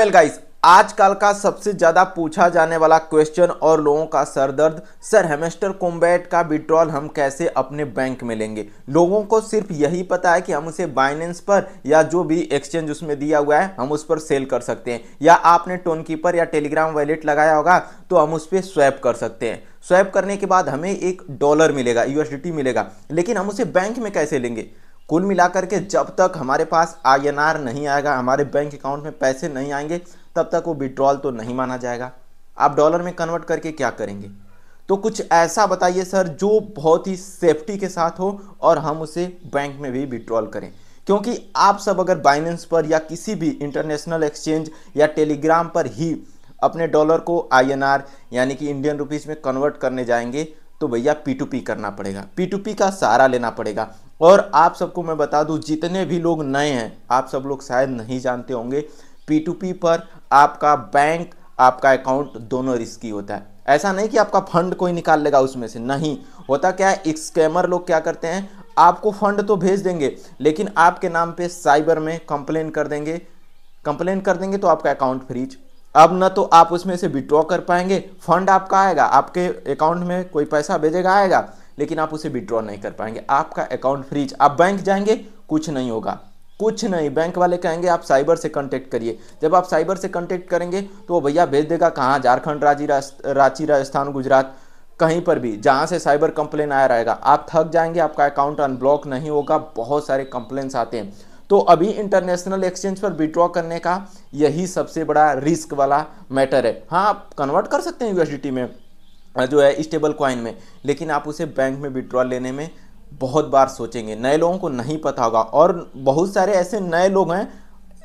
well guys आजकल का सबसे ज़्यादा पूछा जाने वाला क्वेश्चन और लोगों का सरदर्द सर हेमेस्टर कॉम्बैट का विड्रॉल हम कैसे अपने बैंक में लेंगे लोगों को सिर्फ यही पता है कि हम उसे बाइनेंस पर या जो भी एक्सचेंज उसमें दिया हुआ है हम उस पर सेल कर सकते हैं या आपने टोन कीपर या टेलीग्राम वैलेट लगाया होगा तो हम उस पर स्वैप कर सकते हैं स्वैप करने के बाद हमें एक डॉलर मिलेगा यूएसडीटी मिलेगा लेकिन हम उसे बैंक में कैसे लेंगे कुल मिलाकर के जब तक हमारे पास आई नहीं आएगा हमारे बैंक अकाउंट में पैसे नहीं आएंगे तब तक वो विड्रॉल तो नहीं माना जाएगा आप डॉलर में कन्वर्ट करके क्या करेंगे तो कुछ ऐसा बताइए सर जो बहुत ही सेफ्टी के साथ हो और हम उसे बैंक में भी विड्रॉल करें क्योंकि आप सब अगर बाइनेंस पर या किसी भी इंटरनेशनल एक्सचेंज या टेलीग्राम पर ही अपने डॉलर को आईएनआर यानी कि इंडियन रुपीज़ में कन्वर्ट करने जाएंगे तो भैया पी टू पी करना पड़ेगा पी टू पी का सहारा लेना पड़ेगा और आप सबको मैं बता दूं जितने भी लोग नए हैं आप सब लोग शायद नहीं जानते होंगे पी पर आपका बैंक आपका अकाउंट दोनों रिस्की होता है ऐसा नहीं कि आपका फंड कोई निकाल लेगा उसमें से नहीं होता क्या है स्कैमर लोग क्या करते हैं आपको फंड तो भेज देंगे लेकिन आपके नाम पे साइबर में कंप्लेन कर देंगे कंप्लेन कर देंगे तो आपका अकाउंट फ्रीज अब न तो आप उसमें से विड्रॉ कर पाएंगे फंड आपका आएगा आपके अकाउंट में कोई पैसा भेजेगा आएगा लेकिन आप उसे विड्रॉ नहीं कर पाएंगे आपका अकाउंट फ्रीज आप बैंक जाएंगे कुछ नहीं होगा कुछ नहीं बैंक वाले कहेंगे आप साइबर से कांटेक्ट करिए जब आप साइबर से कांटेक्ट करेंगे तो वो भैया भेज देगा कहाँ झारखंड राज्य रांची राजस्थान गुजरात कहीं पर भी जहाँ से साइबर कंप्लेन आया रहेगा आप थक जाएंगे आपका अकाउंट अनब्लॉक नहीं होगा बहुत सारे कंप्लेन्स आते हैं तो अभी इंटरनेशनल एक्सचेंज पर विड्रॉ करने का यही सबसे बड़ा रिस्क वाला मैटर है हाँ आप कन्वर्ट कर सकते हैं यूएसडीटी में जो है स्टेबल क्वाइन में लेकिन आप उसे बैंक में विड्रॉ लेने में बहुत बार सोचेंगे नए लोगों को नहीं पता होगा और बहुत सारे ऐसे नए लोग हैं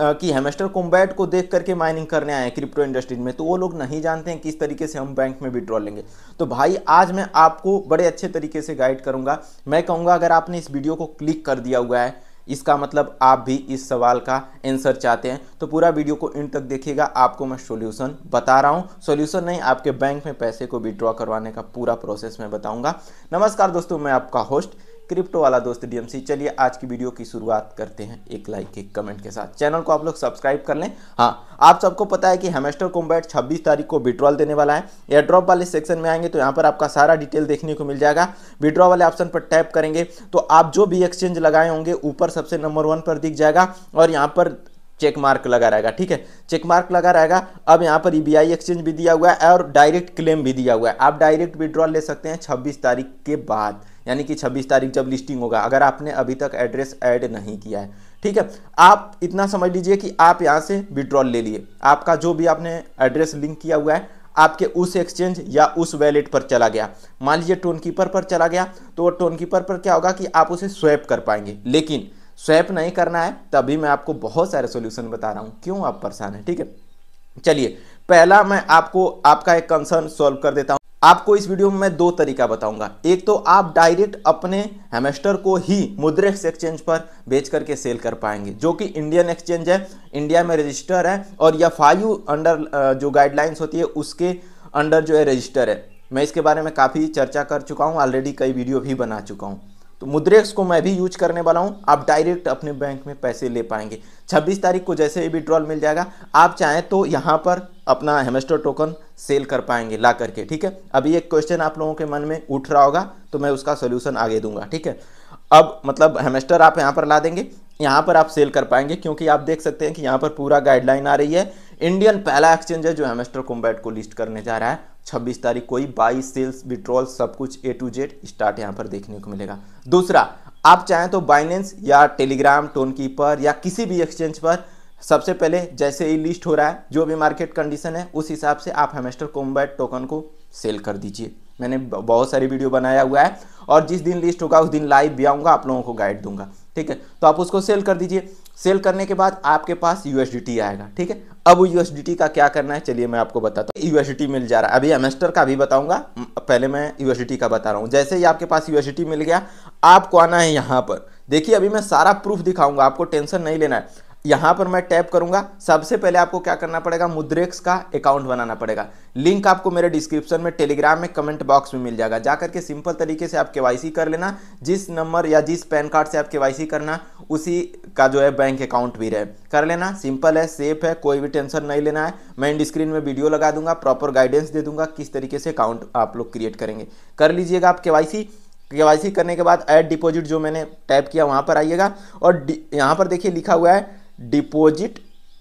कि हेमेस्टर कॉम्बैट को देख करके माइनिंग करने आए हैं क्रिप्टो इंडस्ट्रीज में तो वो लोग नहीं जानते हैं किस तरीके से हम बैंक में विड्रॉ लेंगे तो भाई आज मैं आपको बड़े अच्छे तरीके से गाइड करूंगा मैं कहूंगा अगर आपने इस वीडियो को क्लिक कर दिया हुआ है इसका मतलब आप भी इस सवाल का आंसर चाहते हैं तो पूरा वीडियो को इन तक देखिएगा आपको मैं सॉल्यूशन बता रहा हूँ सॉल्यूशन नहीं आपके बैंक में पैसे को विड्रॉ करवाने का पूरा प्रोसेस मैं बताऊँगा नमस्कार दोस्तों मैं आपका होस्ट क्रिप्टो वाला दोस्त डीएमसी चलिए आज की वीडियो की शुरुआत करते हैं एक लाइक एक कमेंट के साथ चैनल को आप लोग सब्सक्राइब कर लें हाँ आप सबको पता है कि हेमेस्टर कॉम्बैट 26 तारीख को विड्रॉल देने वाला है एयर ड्रॉप वाले सेक्शन में आएंगे तो यहाँ पर आपका सारा डिटेल देखने को मिल जाएगा विड्रॉ वाले ऑप्शन पर टैप करेंगे तो आप जो भी एक्सचेंज लगाए होंगे ऊपर सबसे नंबर वन पर दिख जाएगा और यहाँ पर चेक मार्क लगा रहेगा ठीक है चेक मार्क लगा रहेगा अब यहाँ पर ई e एक्सचेंज भी दिया हुआ है और डायरेक्ट क्लेम भी दिया हुआ है आप डायरेक्ट विड्रॉल ले सकते हैं छब्बीस तारीख के बाद यानी कि 26 तारीख जब लिस्टिंग होगा अगर आपने अभी तक एड्रेस ऐड नहीं किया है ठीक है आप इतना समझ लीजिए कि आप यहाँ से विड्रॉल ले लिए आपका जो भी आपने एड्रेस लिंक किया हुआ है आपके उस एक्सचेंज या उस वैलेट पर चला गया मान लीजिए टोन कीपर पर चला गया तो वो टोन कीपर पर क्या होगा कि आप उसे स्वैप कर पाएंगे लेकिन स्वैप नहीं करना है तभी मैं आपको बहुत सारे सोल्यूशन बता रहा हूँ क्यों आप परेशान हैं ठीक है चलिए पहला मैं आपको आपका एक कंसर्न सॉल्व कर देता हूँ आपको इस वीडियो में मैं दो तरीका बताऊंगा एक तो आप डायरेक्ट अपने हेमेस्टर को ही मुद्रेक्स एक्सचेंज पर बेच करके सेल कर पाएंगे जो कि इंडियन एक्सचेंज है इंडिया में रजिस्टर है और यह फाइव अंडर जो गाइडलाइंस होती है उसके अंडर जो है रजिस्टर है मैं इसके बारे में काफ़ी चर्चा कर चुका हूँ ऑलरेडी कई वीडियो भी बना चुका हूँ तो मुद्रेक्स को मैं भी यूज करने वाला हूँ आप डायरेक्ट अपने बैंक में पैसे ले पाएंगे 26 तारीख को जैसे ही विड्रॉल मिल जाएगा आप चाहें तो यहाँ पर अपना हेमेस्टर टोकन सेल कर पाएंगे ला करके ठीक है अभी एक क्वेश्चन आप लोगों के मन में उठ रहा होगा तो मैं उसका सोल्यूशन आगे दूंगा ठीक है अब मतलब हेमेस्टर आप यहाँ पर ला देंगे यहाँ पर आप सेल कर पाएंगे क्योंकि आप देख सकते हैं कि यहाँ पर पूरा गाइडलाइन आ रही है इंडियन पहला एक्सचेंज है जो हेमेस्टर कॉम्बैट को लिस्ट करने जा रहा है छब्बीस तारीख कोई बाई सेल्स विड्रॉल सब कुछ ए टू जेड स्टार्ट यहां पर देखने को मिलेगा दूसरा आप चाहें तो बाइनेंस या टेलीग्राम टोन कीपर या किसी भी एक्सचेंज पर सबसे पहले जैसे ही लिस्ट हो रहा है जो भी मार्केट कंडीशन है उस हिसाब से आप हेमेस्टर कोम्बैट टोकन को सेल कर दीजिए मैंने बहुत सारी वीडियो बनाया हुआ है और जिस दिन लिस्ट होगा उस दिन लाइव भी आऊँगा आप लोगों को गाइड दूंगा ठीक है तो आप उसको सेल कर दीजिए सेल करने के बाद आपके पास यूएसडीटी आएगा ठीक है अब यूएसडीटी का क्या करना है चलिए मैं आपको बताता हूँ यूएसडीटी मिल जा रहा है अभी एमेस्टर का भी बताऊंगा पहले मैं यूएसडीटी का बता रहा हूँ जैसे ही आपके पास यूएसडीटी मिल गया आपको आना है यहाँ पर देखिए अभी मैं सारा प्रूफ दिखाऊंगा आपको टेंशन नहीं लेना है यहां पर मैं टैप करूंगा सबसे पहले आपको क्या करना पड़ेगा मुद्रेक्स का अकाउंट बनाना पड़ेगा लिंक आपको मेरे डिस्क्रिप्शन में टेलीग्राम में कमेंट बॉक्स में मिल जाएगा जाकर के सिंपल तरीके से आप के कर लेना जिस नंबर या जिस पैन कार्ड से आप के करना उसी का जो है बैंक अकाउंट भी रहे कर लेना सिंपल है सेफ है कोई भी टेंशन नहीं लेना है मैं स्क्रीन में वीडियो लगा दूंगा प्रॉपर गाइडेंस दे दूंगा किस तरीके से अकाउंट आप लोग क्रिएट करेंगे कर लीजिएगा आप के केवाईसी करने के बाद एड डिपॉजिट जो मैंने टाइप किया वहां पर आइएगा और यहाँ पर देखिए लिखा हुआ है डिपोजिट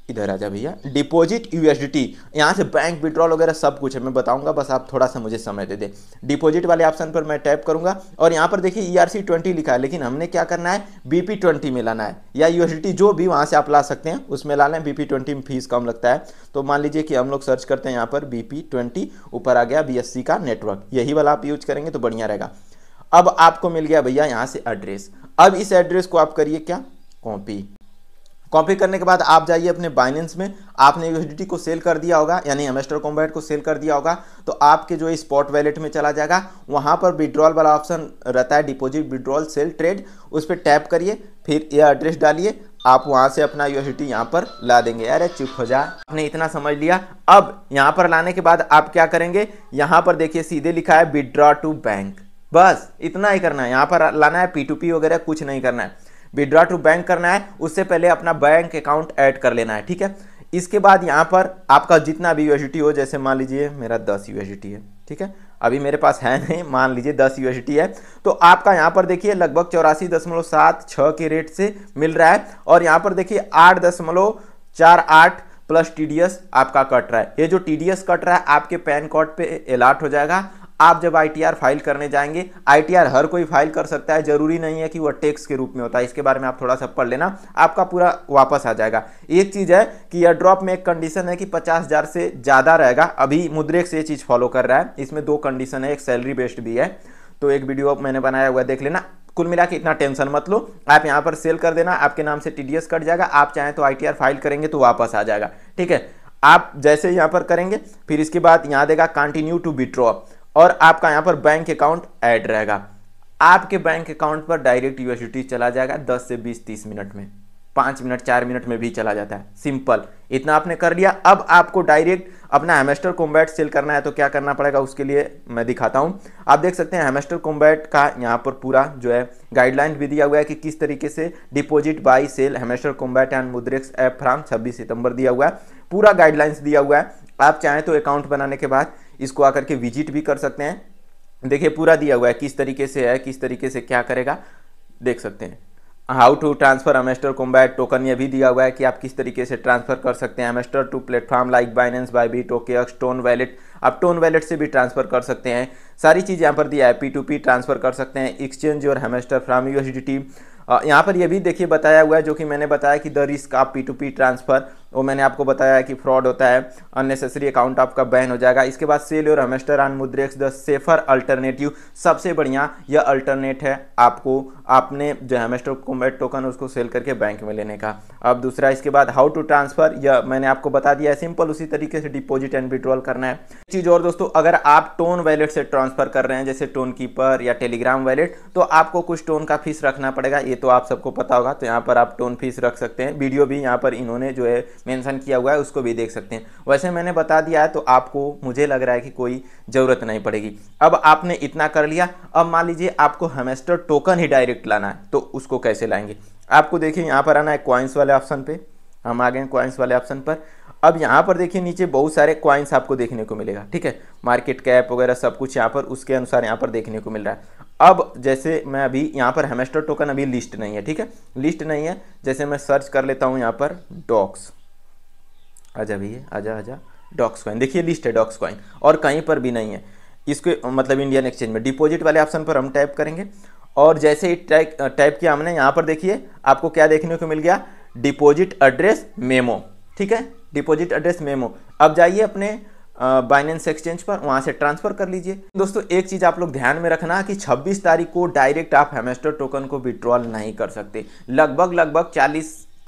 इधर आ जा भैया डिपॉजिट यूएसडीटी यहाँ से बैंक विड्रॉल वगैरह सब कुछ है मैं बताऊंगा बस आप थोड़ा सा मुझे समय दे दें डिपॉजिट वाले ऑप्शन पर मैं टैप करूंगा और यहाँ पर देखिए ई आर ट्वेंटी लिखा है लेकिन हमने क्या करना है बी पी ट्वेंटी में लाना है या यूएसडीटी जो भी वहाँ से आप ला सकते हैं उसमें ला लें बी पी ट्वेंटी में फीस कम लगता है तो मान लीजिए कि हम लोग सर्च करते हैं यहाँ पर बी पी ट्वेंटी ऊपर आ गया बी एस सी का नेटवर्क यही वाला आप यूज करेंगे तो बढ़िया रहेगा अब आपको मिल गया भैया यहाँ से एड्रेस अब इस एड्रेस को आप करिए क्या कॉपी कॉपी करने के बाद आप जाइए अपने बाइनेंस में आपने यूएसडीटी को सेल कर दिया होगा यानी एमेस्टर कॉम्बैट को सेल कर दिया होगा तो आपके जो स्पॉट वैलेट में चला जाएगा वहाँ पर विड्रॉल वाला ऑप्शन रहता है डिपोजिट विड्रॉल सेल ट्रेड उस पर टैप करिए फिर ये एड्रेस डालिए आप वहाँ से अपना एस यहाँ पर ला देंगे अरे चुप हो जा आपने इतना समझ लिया अब यहाँ पर लाने के बाद आप क्या करेंगे यहाँ पर देखिए सीधे लिखा है विड्रॉ टू बैंक बस इतना ही करना है यहाँ पर लाना है पी वगैरह कुछ नहीं करना है विड्रॉ टू बैंक करना है उससे पहले अपना बैंक अकाउंट ऐड कर लेना है ठीक है इसके बाद यहाँ पर आपका जितना भी यूएसडी हो जैसे मान लीजिए मेरा दस यूएसडी है ठीक है अभी मेरे पास है नहीं मान लीजिए दस यूएसडी है तो आपका यहाँ पर देखिए लगभग चौरासी दशमलव सात छः के रेट से मिल रहा है और यहाँ पर देखिए आठ दशमलव चार आठ प्लस टी आपका कट रहा है ये जो टी कट रहा है आपके पैन कार्ड पर अलाट हो जाएगा आप जब आईटीआर फाइल करने जाएंगे आईटीआर हर कोई फाइल कर सकता है ज़रूरी नहीं है कि वह टैक्स के रूप में होता है इसके बारे में आप थोड़ा सा पढ़ लेना आपका पूरा वापस आ जाएगा एक चीज़ है कि यह ड्रॉप में एक कंडीशन है कि पचास हज़ार से ज़्यादा रहेगा अभी मुद्रेक से ये चीज़ फॉलो कर रहा है इसमें दो कंडीशन है एक सैलरी बेस्ड भी है तो एक वीडियो मैंने बनाया हुआ देख लेना कुल मिला के इतना टेंशन मत लो आप यहाँ पर सेल कर देना आपके नाम से टी कट जाएगा आप चाहें तो आई फाइल करेंगे तो वापस आ जाएगा ठीक है आप जैसे यहाँ पर करेंगे फिर इसके बाद यहाँ देगा कंटिन्यू टू विड्रॉ और आपका यहाँ पर बैंक अकाउंट ऐड रहेगा आपके बैंक अकाउंट पर डायरेक्ट यूएसडी चला जाएगा दस से बीस तीस मिनट में 5 मिनट चार मिनट में भी चला जाता है सिंपल इतना आपने कर लिया अब आपको डायरेक्ट अपना हेमेस्टर कॉम्बैट सेल करना है तो क्या करना पड़ेगा उसके लिए मैं दिखाता हूँ आप देख सकते हैं हेमेस्टर कॉम्बैट का यहाँ पर पूरा जो है गाइडलाइन भी दिया हुआ है कि किस तरीके से deposit buy sell Hamster Kombat and Mudrex app from छब्बीस सितंबर दिया हुआ है पूरा गाइडलाइंस दिया हुआ है आप चाहें तो अकाउंट बनाने के बाद इसको आकर के विजिट भी कर सकते हैं देखिए पूरा दिया हुआ है किस तरीके से है किस तरीके से क्या करेगा देख सकते हैं how to transfer Hamster Kombat token ये भी दिया हुआ है कि आप किस तरीके से ट्रांसफर कर सकते हैं Hamster to platform like Binance Bybit टोके टोन वैलेट आप टोन वैलेट से भी ट्रांसफर कर सकते हैं सारी चीज़ यहाँ पर दिया है पी टू पी ट्रांसफर कर सकते हैं एक्सचेंज और Hamster from U S D T यहाँ पर यह भी देखिए बताया हुआ है जो कि मैंने बताया कि द रिस्क आप पी टू पी ट्रांसफर वो मैंने आपको बताया कि फ्रॉड होता है अननेसेसरी अकाउंट आपका बैन हो जाएगा इसके बाद सेल और हमेस्टर आन मुद्रेक्स द सेफर अल्टरनेटिव सबसे बढ़िया यह अल्टरनेट है आपको आपने जो हेमेस्टर कॉम्बैट टोकन उसको सेल करके बैंक में लेने का अब दूसरा इसके बाद हाउ टू ट्रांसफ़र या मैंने आपको बता दिया है सिंपल उसी तरीके से डिपॉजिट एंड विड्रॉल करना है चीज़ और दोस्तों अगर आप टोन वैलेट से ट्रांसफ़र कर रहे हैं जैसे टोन कीपर या टेलीग्राम वैलेट तो आपको कुछ टोन का फीस रखना पड़ेगा ये तो आप सबको पता होगा तो यहाँ पर आप टोन फीस रख सकते हैं वीडियो भी यहाँ पर इन्होंने जो है मैंसन किया हुआ है उसको भी देख सकते हैं वैसे मैंने बता दिया है तो आपको मुझे लग रहा है कि कोई ज़रूरत नहीं पड़ेगी अब आपने इतना कर लिया अब मान लीजिए आपको हेमेस्टर टोकन ही डायरेक्ट डायरेक्ट लाना है तो उसको कैसे लाएंगे आपको देखिए यहाँ पर आना है क्वाइंस वाले ऑप्शन पे हम आ गए हैं क्वाइंस वाले ऑप्शन पर अब यहाँ पर देखिए नीचे बहुत सारे क्वाइंस आपको देखने को मिलेगा ठीक है मार्केट कैप वगैरह सब कुछ यहाँ पर उसके अनुसार यहाँ पर देखने को मिल रहा है अब जैसे मैं अभी यहाँ पर हेमेस्टर टोकन अभी लिस्ट नहीं है ठीक है लिस्ट नहीं है जैसे मैं सर्च कर लेता हूँ यहाँ पर डॉक्स आजा भैया आजा आजा डॉक्स कॉइन देखिए लिस्ट है डॉक्स कॉइन और कहीं पर भी नहीं है इसको मतलब इंडियन एक्सचेंज में डिपॉजिट वाले ऑप्शन पर हम टाइप करेंगे और जैसे ही टाइप टाइप किया हमने यहाँ पर देखिए आपको क्या देखने को मिल गया डिपॉजिट एड्रेस मेमो ठीक है डिपॉजिट एड्रेस मेमो अब जाइए अपने बाइनेंस एक्सचेंज पर वहाँ से ट्रांसफ़र कर लीजिए दोस्तों एक चीज़ आप लोग ध्यान में रखना कि 26 तारीख को डायरेक्ट आप हेमेस्टर टोकन को विड्रॉल नहीं कर सकते लगभग लगभग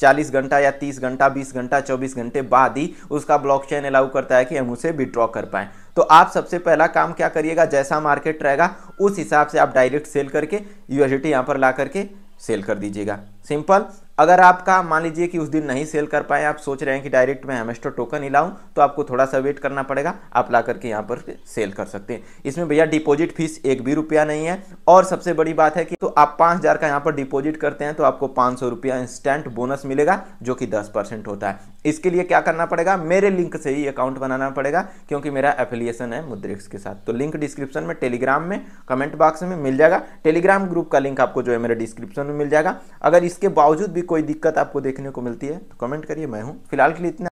40 घंटा या 30 घंटा 20 घंटा 24 घंटे बाद ही उसका ब्लॉकचेन अलाउ करता है कि हम उसे विड्रॉ कर पाएँ तो आप सबसे पहला काम क्या करिएगा जैसा मार्केट रहेगा उस हिसाब से आप डायरेक्ट सेल करके यूएसडी यहाँ पर ला करके सेल कर दीजिएगा सिंपल अगर आपका मान लीजिए कि उस दिन नहीं सेल कर पाए आप सोच रहे हैं कि डायरेक्ट मैं एमेस्टो टोकन ही लाऊं तो आपको थोड़ा सा वेट करना पड़ेगा आप ला करके यहाँ पर सेल कर सकते हैं इसमें भैया डिपॉजिट फीस एक भी रुपया नहीं है और सबसे बड़ी बात है कि तो आप पाँच हज़ार का यहाँ पर डिपॉजिट करते हैं तो आपको पाँच सौ रुपया इंस्टेंट बोनस मिलेगा जो कि दस परसेंट होता है इसके लिए क्या करना पड़ेगा मेरे लिंक से ही अकाउंट बनाना पड़ेगा क्योंकि मेरा एफिलिएशन है मुद्रिक्स के साथ तो लिंक डिस्क्रिप्शन में टेलीग्राम में कमेंट बॉक्स में मिल जाएगा टेलीग्राम ग्रुप का लिंक आपको जो है मेरे डिस्क्रिप्शन में मिल जाएगा अगर इसके बावजूद भी कोई दिक्कत आपको देखने को मिलती है तो कमेंट करिए मैं हूँ फिलहाल के लिए इतना